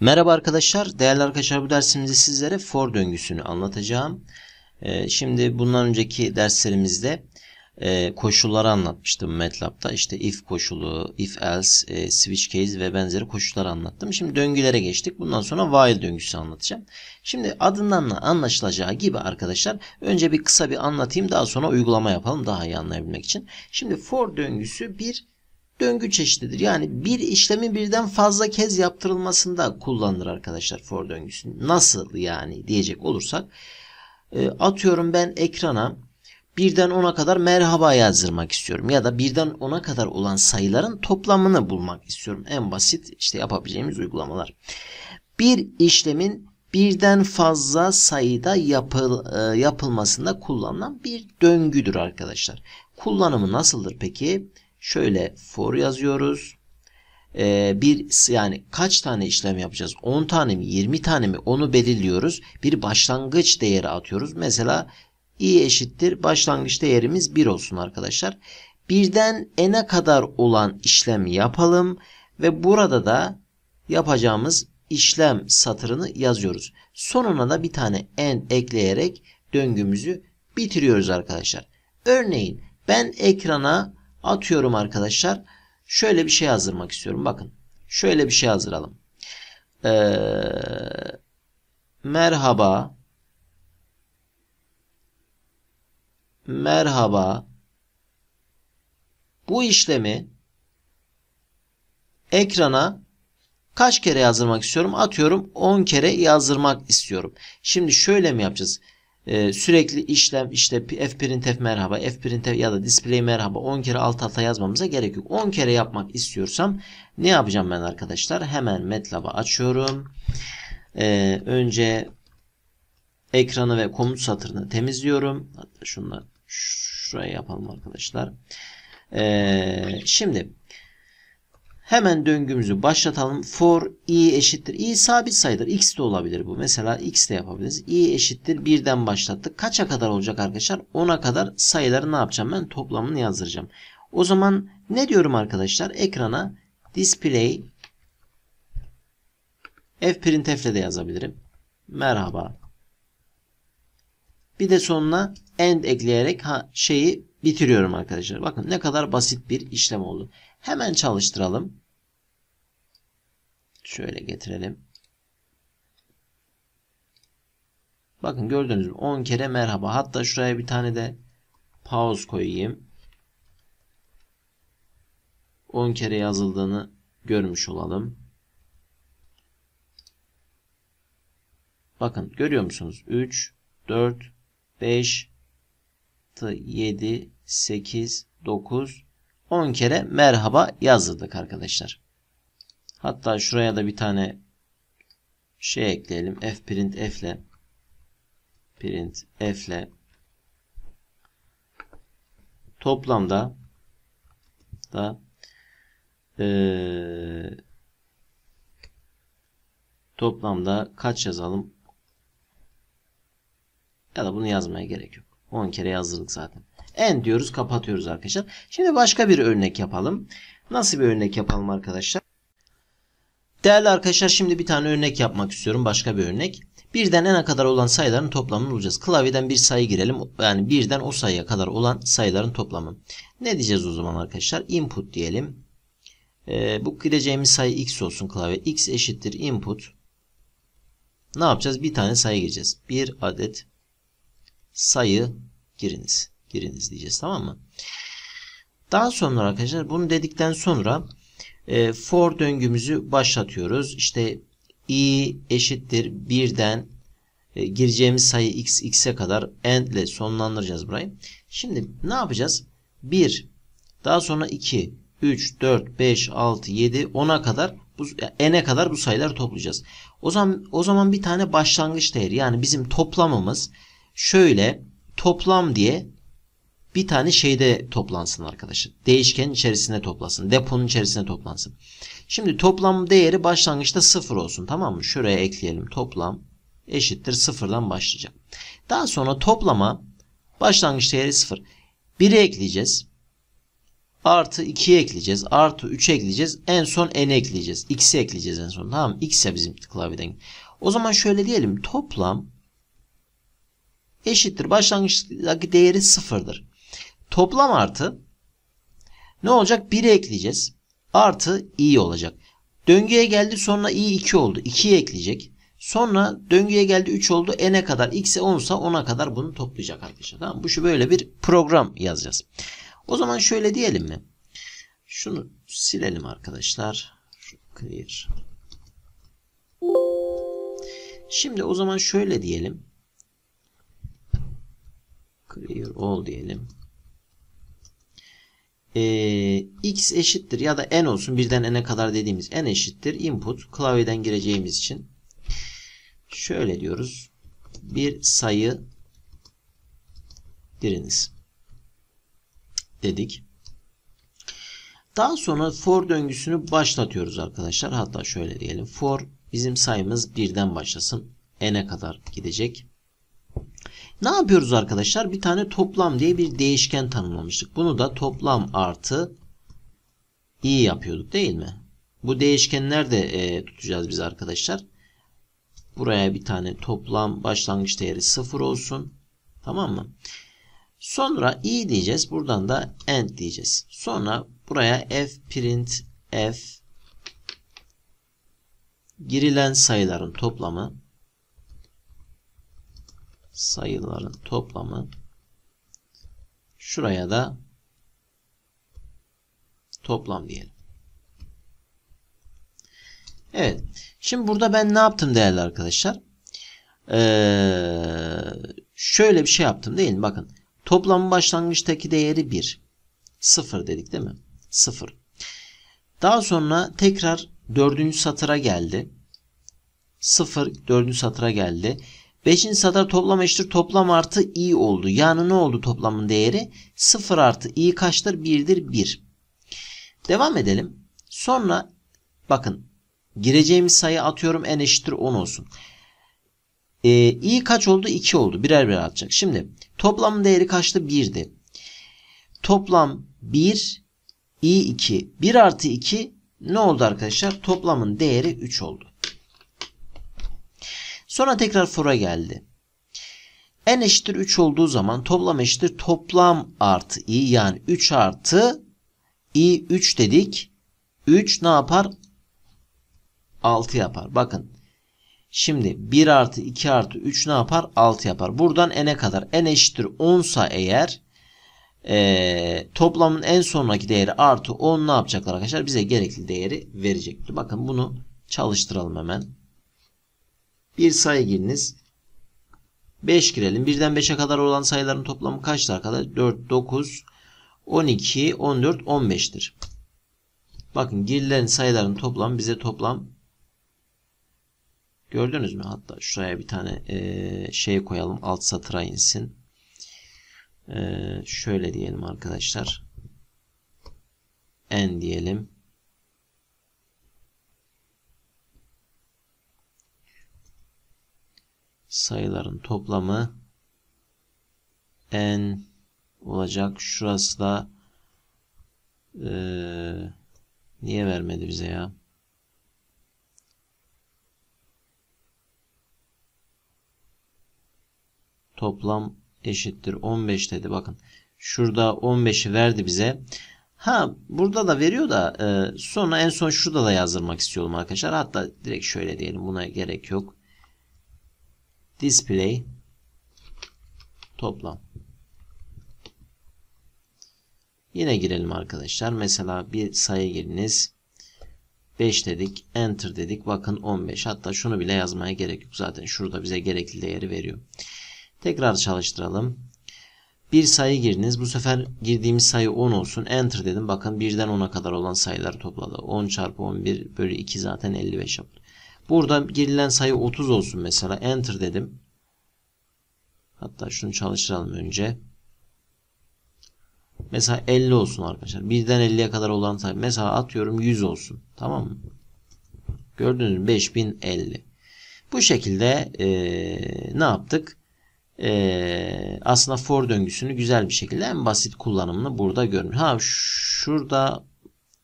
Merhaba arkadaşlar. Değerli arkadaşlar bu dersimizde sizlere for döngüsünü anlatacağım. Ee, şimdi bundan önceki derslerimizde e, koşulları anlatmıştım MATLAB'da. İşte if koşulu, if else, e, switch case ve benzeri koşulları anlattım. Şimdi döngülere geçtik. Bundan sonra while döngüsü anlatacağım. Şimdi adından anlaşılacağı gibi arkadaşlar önce bir kısa bir anlatayım. Daha sonra uygulama yapalım daha iyi anlayabilmek için. Şimdi for döngüsü bir döngü çeşididir. Yani bir işlemin birden fazla kez yaptırılmasında kullanılır arkadaşlar for döngüsü. Nasıl yani diyecek olursak e, atıyorum ben ekrana birden 10'a kadar merhaba yazdırmak istiyorum ya da birden 10'a kadar olan sayıların toplamını bulmak istiyorum. En basit işte yapabileceğimiz uygulamalar. Bir işlemin birden fazla sayıda yapıl, e, yapılmasında kullanılan bir döngüdür arkadaşlar. Kullanımı nasıldır peki? şöyle for yazıyoruz. Ee, bir yani kaç tane işlem yapacağız? 10 tane mi 20 tane mi onu belirliyoruz. Bir başlangıç değeri atıyoruz. Mesela i eşittir başlangıç değerimiz 1 olsun arkadaşlar. Birden n'e kadar olan işlem yapalım ve burada da yapacağımız işlem satırını yazıyoruz. Sonuna da bir tane n ekleyerek döngümüzü bitiriyoruz arkadaşlar. Örneğin ben ekrana Atıyorum arkadaşlar. Şöyle bir şey hazırlamak istiyorum. Bakın. Şöyle bir şey hazırlayalım. Ee, merhaba. Merhaba. Bu işlemi ekrana kaç kere yazdırmak istiyorum? Atıyorum 10 kere yazdırmak istiyorum. Şimdi şöyle mi yapacağız? e, sürekli işlem işte fprintf merhaba fprintf ya da display merhaba 10 kere alt alta yazmamıza gerek yok. 10 kere yapmak istiyorsam ne yapacağım ben arkadaşlar? Hemen MATLAB'ı açıyorum. E, önce ekranı ve komut satırını temizliyorum. Hatta şunları şuraya yapalım arkadaşlar. E, şimdi Hemen döngümüzü başlatalım. For i eşittir. i sabit sayıdır. x de olabilir bu. Mesela x de yapabiliriz. i eşittir. birden başlattık. Kaça kadar olacak arkadaşlar? 10'a kadar sayıları ne yapacağım ben? Toplamını yazdıracağım. O zaman ne diyorum arkadaşlar? Ekrana display fprintf de yazabilirim. Merhaba. Bir de sonuna end ekleyerek ha, şeyi bitiriyorum arkadaşlar. Bakın ne kadar basit bir işlem oldu. Hemen çalıştıralım. Şöyle getirelim. Bakın gördüğünüz gibi 10 kere merhaba. Hatta şuraya bir tane de pause koyayım. 10 kere yazıldığını görmüş olalım. Bakın görüyor musunuz? 3, 4, 5, 6, 7, 8, 9, 10 kere merhaba yazdırdık arkadaşlar. Hatta şuraya da bir tane şey ekleyelim. F print F ile print F ile toplamda da ee, toplamda kaç yazalım? Ya da bunu yazmaya gerek yok. 10 kere yazdırdık zaten. End diyoruz kapatıyoruz arkadaşlar. Şimdi başka bir örnek yapalım. Nasıl bir örnek yapalım arkadaşlar? Değerli arkadaşlar şimdi bir tane örnek yapmak istiyorum. Başka bir örnek. Birden n'e kadar olan sayıların toplamını bulacağız. Klavyeden bir sayı girelim. Yani birden o sayıya kadar olan sayıların toplamı. Ne diyeceğiz o zaman arkadaşlar? Input diyelim. Ee, bu gireceğimiz sayı x olsun klavye. x eşittir input. Ne yapacağız? Bir tane sayı gireceğiz. Bir adet sayı giriniz giriniz diyeceğiz tamam mı? Daha sonra arkadaşlar bunu dedikten sonra e, for döngümüzü başlatıyoruz. İşte i eşittir 1'den e, gireceğimiz sayı x x'e kadar end ile sonlandıracağız burayı. Şimdi ne yapacağız? 1 daha sonra 2 3 4 5 6 7 10'a kadar bu e, n'e kadar bu sayıları toplayacağız. O zaman o zaman bir tane başlangıç değeri yani bizim toplamımız şöyle toplam diye bir tane şeyde toplansın arkadaşlar. Değişken içerisinde toplansın, Deponun içerisinde toplansın. Şimdi toplam değeri başlangıçta sıfır olsun. Tamam mı? Şuraya ekleyelim. Toplam eşittir sıfırdan başlayacağım. Daha sonra toplama başlangıç değeri sıfır, biri ekleyeceğiz. Artı 2'yi ekleyeceğiz. Artı 3'ü ekleyeceğiz. En son n'e ekleyeceğiz. X'i ekleyeceğiz en son. Tamam X ya bizim klavyeden. O zaman şöyle diyelim. Toplam eşittir. Başlangıçtaki değeri sıfırdır. Toplam artı ne olacak? 1'i ekleyeceğiz. Artı i olacak. Döngüye geldi sonra i 2 oldu. 2'yi ekleyecek. Sonra döngüye geldi 3 oldu. n'e kadar x'e 10 sa 10'a kadar bunu toplayacak arkadaşlar. Tamam Bu şu böyle bir program yazacağız. O zaman şöyle diyelim mi? Şunu silelim arkadaşlar. clear. Şimdi o zaman şöyle diyelim. Clear all diyelim e, x eşittir ya da n olsun birden n'e kadar dediğimiz n eşittir input klavyeden gireceğimiz için şöyle diyoruz bir sayı giriniz dedik. Daha sonra for döngüsünü başlatıyoruz arkadaşlar. Hatta şöyle diyelim for bizim sayımız birden başlasın n'e kadar gidecek. Ne yapıyoruz arkadaşlar? Bir tane toplam diye bir değişken tanımlamıştık. Bunu da toplam artı i yapıyorduk değil mi? Bu değişkeni nerede e, tutacağız biz arkadaşlar? Buraya bir tane toplam başlangıç değeri 0 olsun. Tamam mı? Sonra i diyeceğiz. Buradan da end diyeceğiz. Sonra buraya f print f girilen sayıların toplamı sayıların toplamı şuraya da toplam diyelim. Evet. Şimdi burada ben ne yaptım değerli arkadaşlar? Ee, şöyle bir şey yaptım değil mi? Bakın. Toplamın başlangıçtaki değeri 1. 0 dedik değil mi? 0. Daha sonra tekrar dördüncü satıra geldi. 0 dördüncü satıra geldi. 5. satır toplam eşittir toplam artı i oldu. Yani ne oldu toplamın değeri? 0 artı i kaçtır? 1'dir 1. Devam edelim. Sonra bakın gireceğimiz sayı atıyorum n eşittir 10 olsun. Ee, i kaç oldu? 2 oldu. Birer birer atacak. Şimdi toplamın değeri kaçtı? 1'di. Toplam 1 i 2. 1 artı 2 ne oldu arkadaşlar? Toplamın değeri 3 oldu. Sonra tekrar for'a geldi. n eşittir 3 olduğu zaman toplam eşittir toplam artı i yani 3 artı i 3 dedik. 3 ne yapar? 6 yapar. Bakın Şimdi 1 artı 2 artı 3 ne yapar? 6 yapar. Buradan n'e kadar. n eşittir 10 sa eğer e, toplamın en sonraki değeri artı 10 ne yapacaklar arkadaşlar? Bize gerekli değeri verecektir. Bakın bunu çalıştıralım hemen. Bir sayı giriniz. 5 girelim. Birden 5'e kadar olan sayıların toplamı kaçtır arkadaşlar? 4, 9, 12, 14, 15'tir. Bakın girilen sayıların toplamı bize toplam gördünüz mü? Hatta şuraya bir tane e, şey koyalım. Alt satıra insin. E, şöyle diyelim arkadaşlar. N diyelim. sayıların toplamı n olacak. Şurası da e, niye vermedi bize ya? Toplam eşittir 15 dedi. Bakın şurada 15'i verdi bize. Ha burada da veriyor da e, sonra en son şurada da yazdırmak istiyorum arkadaşlar. Hatta direkt şöyle diyelim buna gerek yok display toplam. Yine girelim arkadaşlar. Mesela bir sayı giriniz. 5 dedik. Enter dedik. Bakın 15. Hatta şunu bile yazmaya gerek yok. Zaten şurada bize gerekli değeri veriyor. Tekrar çalıştıralım. Bir sayı giriniz. Bu sefer girdiğimiz sayı 10 olsun. Enter dedim. Bakın 1'den 10'a kadar olan sayıları topladı. 10 çarpı 11 bölü 2 zaten 55 yapar. Burada girilen sayı 30 olsun mesela. Enter dedim. Hatta şunu çalıştıralım önce. Mesela 50 olsun arkadaşlar. 1'den 50'ye kadar olan sayı. Mesela atıyorum 100 olsun. Tamam mı? Gördünüz mü? 5050. Bu şekilde e, ne yaptık? E, aslında for döngüsünü güzel bir şekilde en basit kullanımını burada görmüş. Ha şurada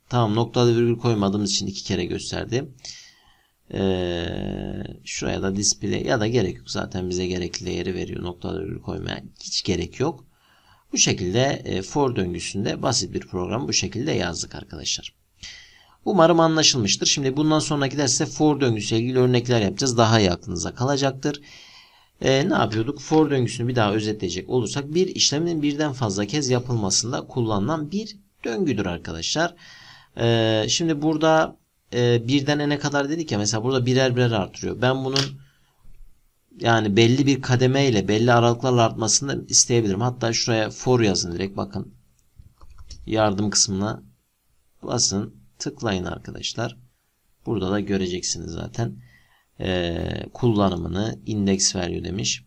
tam noktada virgül koymadığımız için iki kere gösterdim. Ee, şuraya da display ya da gerek yok. Zaten bize gerekli değeri veriyor. Noktaları koymaya hiç gerek yok. Bu şekilde e, for döngüsünde basit bir program bu şekilde yazdık arkadaşlar. Umarım anlaşılmıştır. Şimdi bundan sonraki derste for döngüsü ilgili örnekler yapacağız. Daha iyi aklınıza kalacaktır. E, ne yapıyorduk? For döngüsünü bir daha özetleyecek olursak bir işlemin birden fazla kez yapılmasında kullanılan bir döngüdür arkadaşlar. E, şimdi burada e, birden n'e kadar dedik ya mesela burada birer birer artırıyor. Ben bunun yani belli bir kademeyle belli aralıklarla artmasını isteyebilirim. Hatta şuraya for yazın direkt bakın. Yardım kısmına basın. Tıklayın arkadaşlar. Burada da göreceksiniz zaten. Ee, kullanımını index value demiş.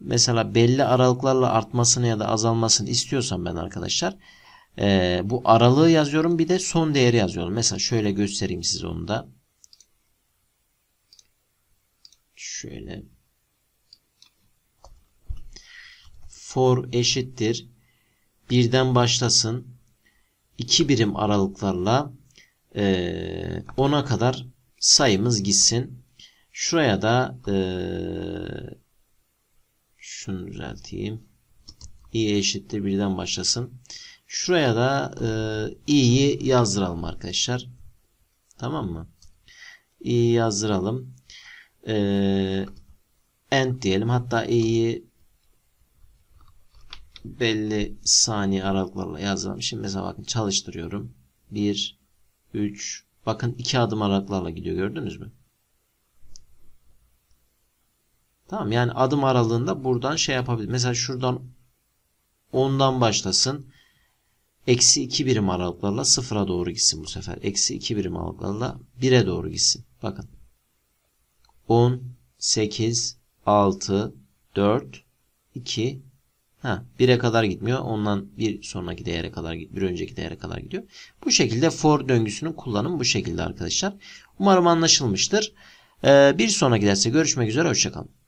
Mesela belli aralıklarla artmasını ya da azalmasını istiyorsam ben arkadaşlar e, bu aralığı yazıyorum bir de son değeri yazıyorum. Mesela şöyle göstereyim size onu da. Şöyle. For eşittir. Birden başlasın. 2 birim aralıklarla 10'a e, kadar sayımız gitsin. Şuraya da e, şunu düzelteyim. i eşittir birden başlasın. Şuraya da e, i'yi yazdıralım arkadaşlar. Tamam mı? i'yi yazdıralım. E, end diyelim. Hatta i'yi belli saniye aralıklarla yazdıralım. Şimdi mesela bakın çalıştırıyorum. 1, 3, bakın 2 adım aralıklarla gidiyor gördünüz mü? Tamam yani adım aralığında buradan şey yapabilir. Mesela şuradan 10'dan başlasın. Eksi 2 birim aralıklarla sıfıra doğru gitsin bu sefer. Eksi 2 birim aralıklarla 1'e doğru gitsin. Bakın. 10, 8, 6, 4, 2, ha 1'e kadar gitmiyor. Ondan bir sonraki değere kadar bir önceki değere kadar gidiyor. Bu şekilde for döngüsünün kullanımı bu şekilde arkadaşlar. Umarım anlaşılmıştır. Ee, bir sonraki derste görüşmek üzere. Hoşçakalın.